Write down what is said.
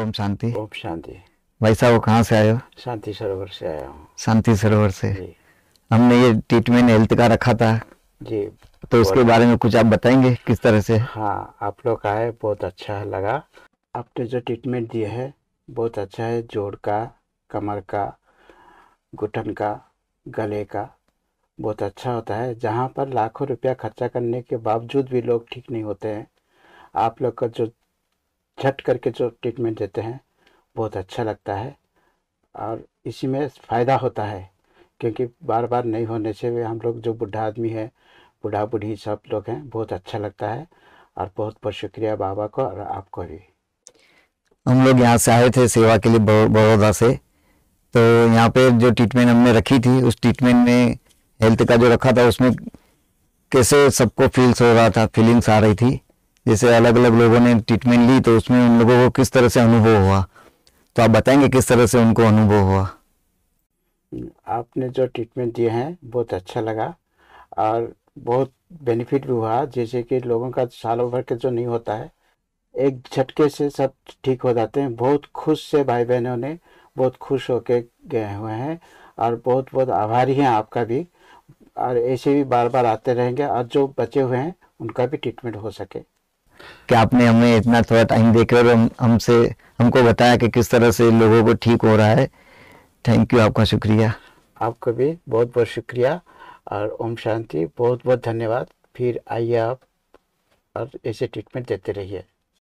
ओम शांति ओम शांति भाई साहब कहाँ से आए हो शांति सरोवर से आया हूँ शांति सरोवर से हमने ये ट्रीटमेंट हेल्थ का रखा था जी तो इसके बारे में अच्छा। कुछ आप बताएंगे किस तरह से हाँ आप लोग आए बहुत अच्छा है लगा आपने जो ट्रीटमेंट दिया है बहुत अच्छा है जोड़ का कमर का घुटन का गले का बहुत अच्छा होता है जहाँ पर लाखों रुपया खर्चा करने के बावजूद भी लोग ठीक नहीं होते हैं आप लोग का जो झट करके जो ट्रीटमेंट देते हैं बहुत अच्छा लगता है और इसी में फ़ायदा होता है क्योंकि बार बार नहीं होने से हम लोग जो बूढ़ा आदमी है बूढ़ा बूढ़ी सब लोग हैं बहुत अच्छा लगता है और बहुत बहुत शुक्रिया बाबा को और आपको भी हम लोग यहाँ से आए थे सेवा के लिए बड़ौदा से तो यहाँ पे जो ट्रीटमेंट हमने रखी थी उस ट्रीटमेंट में हेल्थ का जो रखा था उसमें कैसे सबको फील्स हो रहा था फीलिंग्स आ रही थी जैसे अलग अलग लोगों ने ट्रीटमेंट ली तो उसमें उन लोगों को किस तरह से अनुभव हुआ तो आप बताएंगे किस तरह से उनको अनुभव हुआ आपने जो ट्रीटमेंट दिए हैं बहुत अच्छा लगा और बहुत बेनिफिट भी हुआ जैसे कि लोगों का सालों भर के जो नहीं होता है एक झटके से सब ठीक हो जाते हैं बहुत खुश से भाई बहनों ने बहुत खुश होके गए हुए हैं और बहुत बहुत आभारी हैं आपका भी और ऐसे भी बार बार आते रहेंगे और जो बचे हुए हैं उनका भी ट्रीटमेंट हो सके कि आपने हमें इतना थोड़ा टाइम देकर हम हमसे हमको बताया कि किस तरह से लोगों को ठीक हो रहा है थैंक यू आपका शुक्रिया आपका भी बहुत बहुत शुक्रिया और ओम शांति बहुत बहुत धन्यवाद फिर आइए आप और ऐसे ट्रीटमेंट देते रहिए